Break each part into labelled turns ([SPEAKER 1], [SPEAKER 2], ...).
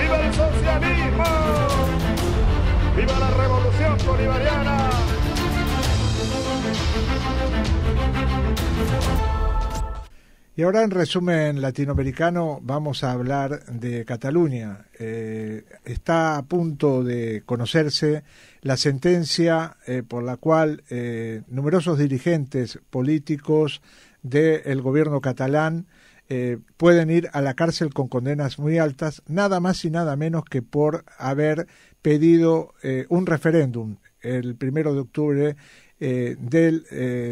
[SPEAKER 1] ¡Viva el socialismo! ¡Viva la revolución bolivariana! Y ahora en resumen latinoamericano vamos a hablar de Cataluña. Eh, está a punto de conocerse la sentencia eh, por la cual eh, numerosos dirigentes políticos del gobierno catalán eh, pueden ir a la cárcel con condenas muy altas, nada más y nada menos que por haber pedido eh, un referéndum el primero de octubre eh, del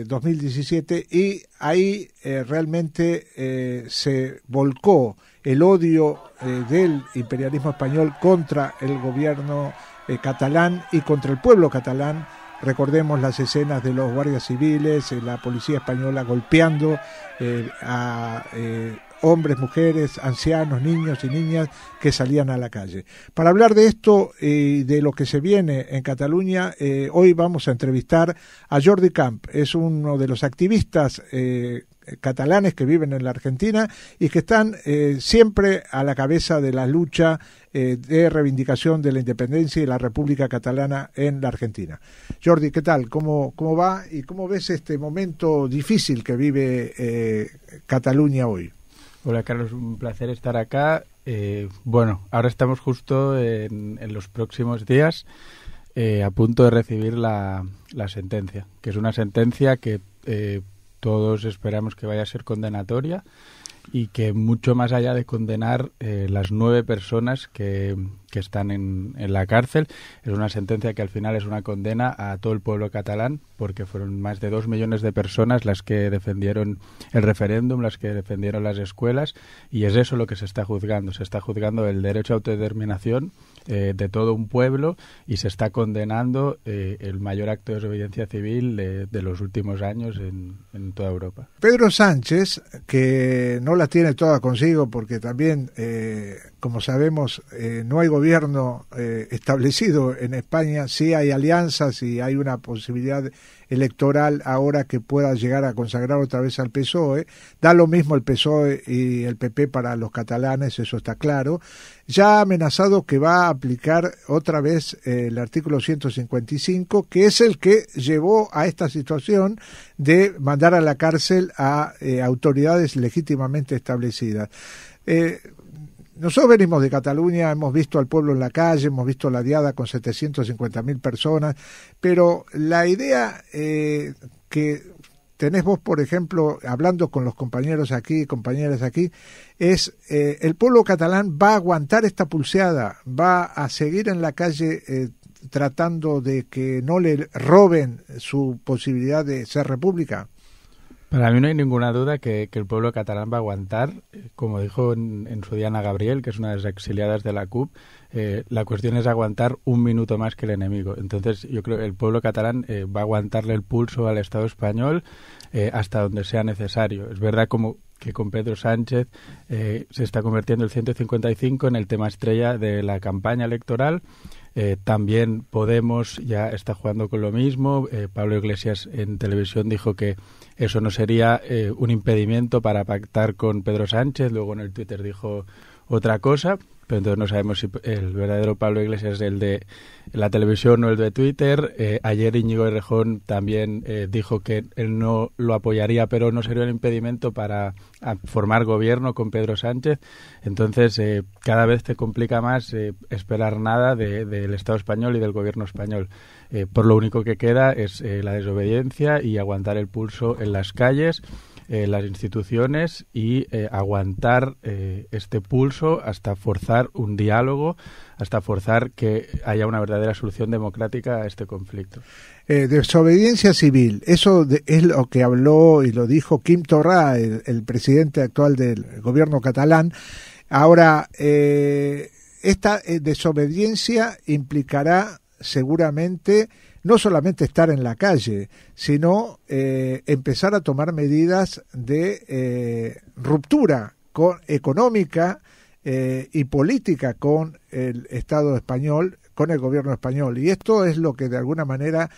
[SPEAKER 1] 2017 y ahí realmente se volcó el odio del imperialismo español contra el gobierno catalán y contra el pueblo catalán Recordemos las escenas de los guardias civiles, eh, la policía española golpeando eh, a eh, hombres, mujeres, ancianos, niños y niñas que salían a la calle. Para hablar de esto y de lo que se viene en Cataluña, hoy vamos a entrevistar a Jordi Camp. Es uno de los activistas catalanes que viven en la Argentina y que están eh, siempre a la cabeza de la lucha eh, de reivindicación de la independencia y la República Catalana en la Argentina. Jordi, ¿qué tal? ¿Cómo, cómo va y cómo ves este momento difícil que vive eh, Cataluña hoy?
[SPEAKER 2] Hola Carlos, un placer estar acá. bueno, ahora estamos justo en, los próximos días a punto de recibir la, sentencia, que es una sentencia que todos esperamos que vaya a ser condenatoria y que mucho más allá de condenar eh, las nueve personas que, que están en, la cárcel. Es una sentencia que al final es una condena a todo el pueblo catalán, porque fueron más de dos millones de personas las que defendieron el referéndum, las que defendieron las escuelas, y es eso lo que se está juzgando. Se está juzgando el derecho a autodeterminación eh, de todo un pueblo y se está condenando eh, el mayor acto de desobediencia civil de, los últimos años en, toda Europa.
[SPEAKER 1] Pedro Sánchez, que no la tiene toda consigo porque también eh, como sabemos, eh, no hay gobierno eh, establecido en España, sí hay alianzas y hay una posibilidad electoral ahora que pueda llegar a consagrar otra vez al PSOE. Da lo mismo el PSOE y el PP para los catalanes, eso está claro. Ya ha amenazado que va a aplicar otra vez eh, el artículo 155, que es el que llevó a esta situación de mandar a la cárcel a autoridades legítimamente establecidas. Nosotros venimos de Cataluña, hemos visto al pueblo en la calle, hemos visto la diada con 750.000 personas, pero la idea eh, que tenés vos, por ejemplo, hablando con los compañeros aquí, compañeras aquí, es eh, el pueblo catalán va a aguantar esta pulseada, va a seguir en la calle eh, tratando de que no le roben su posibilidad de ser república.
[SPEAKER 2] Para mí no hay ninguna duda que, el pueblo catalán va a aguantar, eh, como dijo en, su Diana Gabriel, que es una de las exiliadas de la CUP, eh, la cuestión es aguantar un minuto más que el enemigo. Entonces yo creo que el pueblo catalán eh, va a aguantarle el pulso al Estado español hasta donde sea necesario. Es verdad como que con Pedro Sánchez se está convirtiendo el 155 en el tema estrella de la campaña electoral eh, también Podemos ya está jugando con lo mismo. Eh, Pablo Iglesias en televisión dijo que eso no sería eh, un impedimento para pactar con Pedro Sánchez. Luego en el Twitter dijo otra cosa pero entonces no sabemos si el verdadero Pablo Iglesias es el de la televisión o el de Twitter. Eh, ayer Íñigo Errejón también eh, dijo que él no lo apoyaría, pero no sería un impedimento para formar gobierno con Pedro Sánchez. Entonces, eh, cada vez te complica más esperar nada del Estado español y del gobierno español. por lo único que queda es la desobediencia y aguantar el pulso en las calles. Eh, las instituciones y eh, aguantar eh, este pulso hasta forzar un diálogo, hasta forzar que haya una verdadera solución democrática a este conflicto.
[SPEAKER 1] desobediencia civil, eso es lo que habló y lo dijo Kim Torra, el presidente actual del gobierno catalán. Ahora, esta desobediencia implicará seguramente no solamente estar en la calle, sino eh, empezar a tomar medidas de eh, ruptura económica eh, y política con el Estado español, con el gobierno español. Y esto es lo que de alguna manera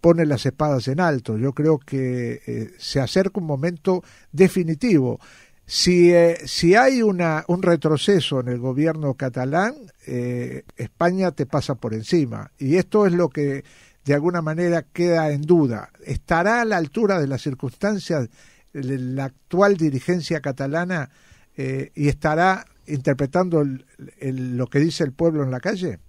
[SPEAKER 1] pone las espadas en alto. Yo creo que se acerca un momento definitivo. Si, si hay una, un retroceso en el gobierno catalán, España te pasa por encima. Y esto es lo que de alguna manera queda en duda. ¿Estará a la altura de las circunstancias de la actual dirigencia catalana eh, y estará interpretando lo que dice el pueblo en la calle?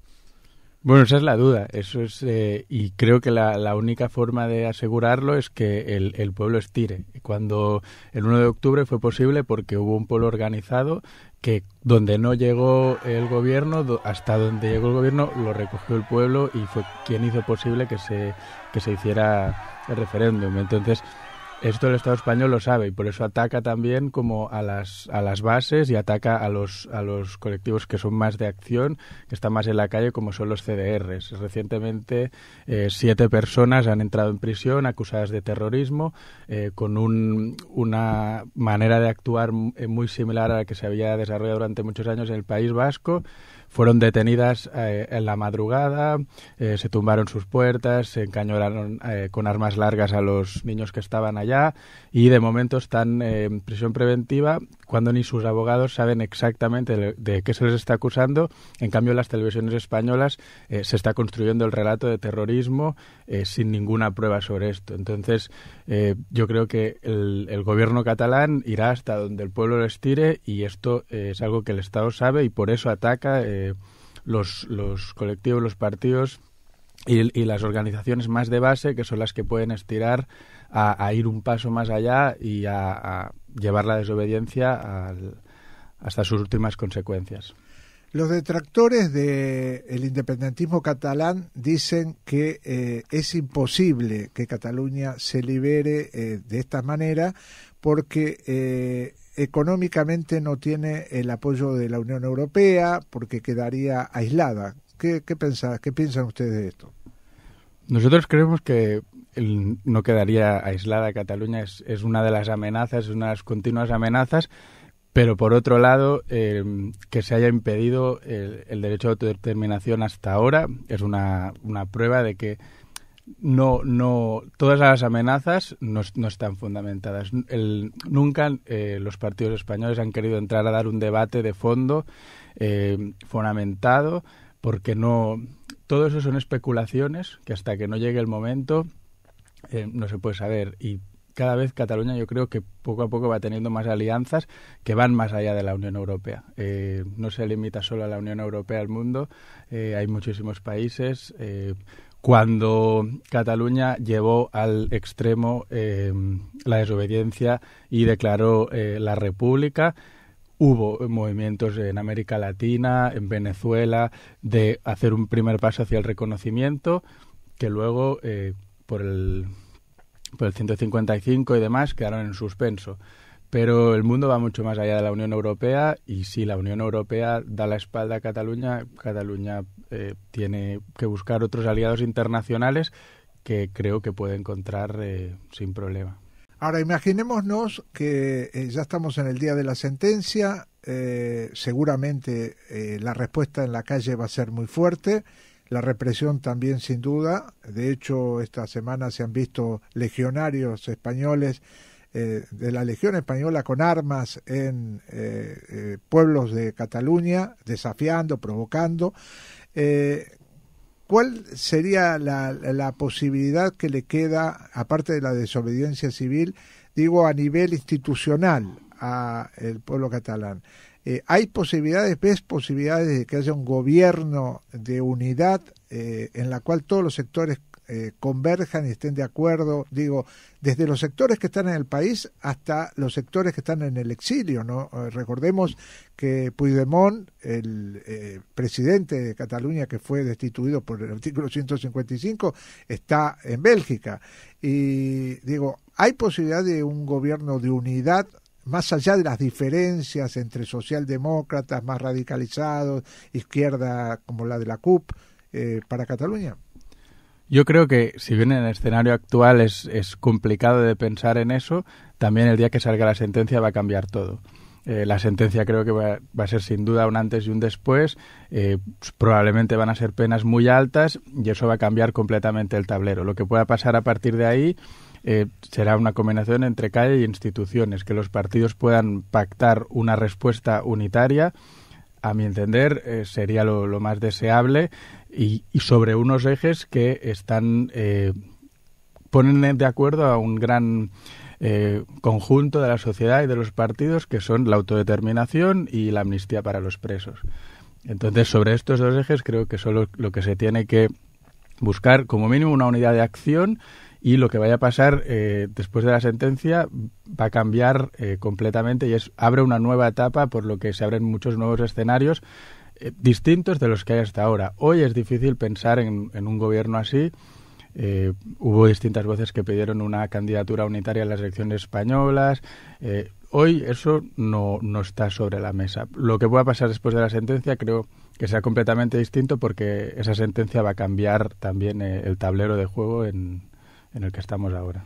[SPEAKER 2] Bueno, esa es la duda. Eso es, eh, y creo que la, única forma de asegurarlo es que el, pueblo estire. Cuando el 1 de octubre fue posible porque hubo un pueblo organizado que donde no llegó el gobierno, hasta donde llegó el gobierno, lo recogió el pueblo y fue quien hizo posible que se, que se hiciera el referéndum. Entonces, esto el Estado español lo sabe y por eso ataca también como a las, a las bases y ataca a los, a los colectivos que son más de acción, que están más en la calle, como son los CDRs. Recientemente eh, siete personas han entrado en prisión acusadas de terrorismo eh, con una manera de actuar eh, muy similar a la que se había desarrollado durante muchos años en el País Vasco fueron detenidas eh, en la madrugada, eh, se tumbaron sus puertas, se encañonaron eh, con armas largas a los niños que estaban allá y de momento están en prisión preventiva cuando ni sus abogados saben exactamente de, qué se les está acusando. En cambio, en las televisiones españolas eh, se está construyendo el relato de terrorismo eh, sin ninguna prueba sobre esto. Entonces, eh, yo creo que el, gobierno catalán irá hasta donde el pueblo lo estire y esto es algo que el Estado sabe y por eso ataca los colectivos, los partidos y, las organizaciones más de base, que son las que pueden estirar a, ir un paso más allá y a, llevar la desobediencia hasta sus últimas consecuencias.
[SPEAKER 1] Los detractores del independentismo catalán dicen que eh, es imposible que Cataluña se libere eh, de esta manera porque eh, económicamente no tiene el apoyo de la Unión Europea, porque quedaría aislada ¿Qué, qué, ¿Qué piensan ustedes de esto?
[SPEAKER 2] Nosotros creemos que no quedaría aislada Cataluña, es, una de las amenazas, es una de las continuas amenazas, pero por otro lado, eh, que se haya impedido el, derecho de autodeterminación hasta ahora es una, prueba de que no, no, todas las amenazas no, están fundamentadas. nunca eh, los partidos españoles han querido entrar a dar un debate de fondo eh, fundamentado porque no... Todo eso son especulaciones que hasta que no llegue el momento eh, no se puede saber y cada vez Cataluña yo creo que poco a poco va teniendo más alianzas que van más allá de la Unión Europea. Eh, no se limita solo a la Unión Europea al mundo, eh, hay muchísimos países. cuando Cataluña llevó al extremo la desobediencia y declaró la República, hubo movimientos en América Latina, en Venezuela, de hacer un primer paso hacia el reconocimiento, que luego eh, por, el, por el 155 y demás quedaron en suspenso. Pero el mundo va mucho más allá de la Unión Europea y si la Unión Europea da la espalda a Cataluña, Cataluña eh, tiene que buscar otros aliados internacionales que creo que puede encontrar eh, sin problema.
[SPEAKER 1] Ahora, imaginémonos que eh, ya estamos en el día de la sentencia, eh, seguramente eh, la respuesta en la calle va a ser muy fuerte, la represión también sin duda, de hecho esta semana se han visto legionarios españoles de la Legión Española con armas en pueblos de Cataluña, desafiando, provocando. ¿Cuál sería la, posibilidad que le queda, aparte de la desobediencia civil, digo a nivel institucional al pueblo catalán? Eh, ¿Hay posibilidades, ves posibilidades de que haya un gobierno de unidad eh, en la cual todos los sectores eh, converjan y estén de acuerdo, digo, desde los sectores que están en el país hasta los sectores que están en el exilio, ¿no? Eh, recordemos que Puigdemont, el eh, presidente de Cataluña que fue destituido por el artículo 155, está en Bélgica. Y digo, ¿hay posibilidad de un gobierno de unidad más allá de las diferencias entre socialdemócratas más radicalizados, izquierda como la de la CUP, para Cataluña?
[SPEAKER 2] Yo creo que si bien en el escenario actual es, es complicado de pensar en eso, también el día que salga la sentencia va a cambiar todo. Eh, la sentencia creo que va, a ser sin duda un antes y un después. Eh, probablemente van a ser penas muy altas y eso va a cambiar completamente el tablero. Lo que pueda pasar a partir de ahí eh, será una combinación entre calle y instituciones, que los partidos puedan pactar una respuesta unitaria. A mi entender, sería lo más deseable y, sobre unos ejes que están eh, ponen de acuerdo a un gran eh, conjunto de la sociedad y de los partidos que son la autodeterminación y la amnistía para los presos. Entonces, sobre estos dos ejes creo que solo lo que se tiene que buscar como mínimo una unidad de acción y lo que vaya a pasar eh, después de la sentencia va a cambiar completamente y abre una nueva etapa por lo que se abren muchos nuevos escenarios distintos de los que hay hasta ahora. Hoy es difícil pensar en, un gobierno así. Eh, hubo distintas voces que pidieron una candidatura unitaria en las elecciones españolas. Eh, hoy eso no, no está sobre la mesa. Lo que pueda pasar después de la sentencia creo que sea completamente distinto porque esa sentencia va a cambiar también eh, el tablero de juego en, en el que estamos ahora.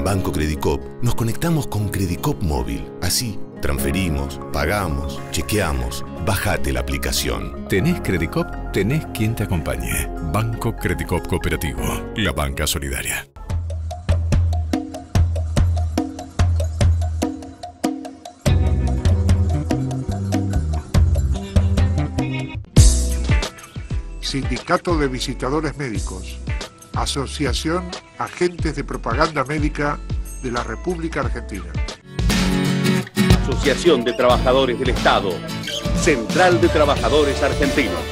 [SPEAKER 1] En Banco Credicop nos conectamos con Credicop Móvil. Así, transferimos, pagamos, chequeamos, bájate la aplicación.
[SPEAKER 2] Tenés Credicop, tenés quien te acompañe. Banco Credicop Cooperativo, la banca solidaria.
[SPEAKER 1] Sindicato de Visitadores Médicos Asociación Agentes de Propaganda Médica de la República Argentina.
[SPEAKER 2] Asociación de Trabajadores del Estado. Central de Trabajadores Argentinos.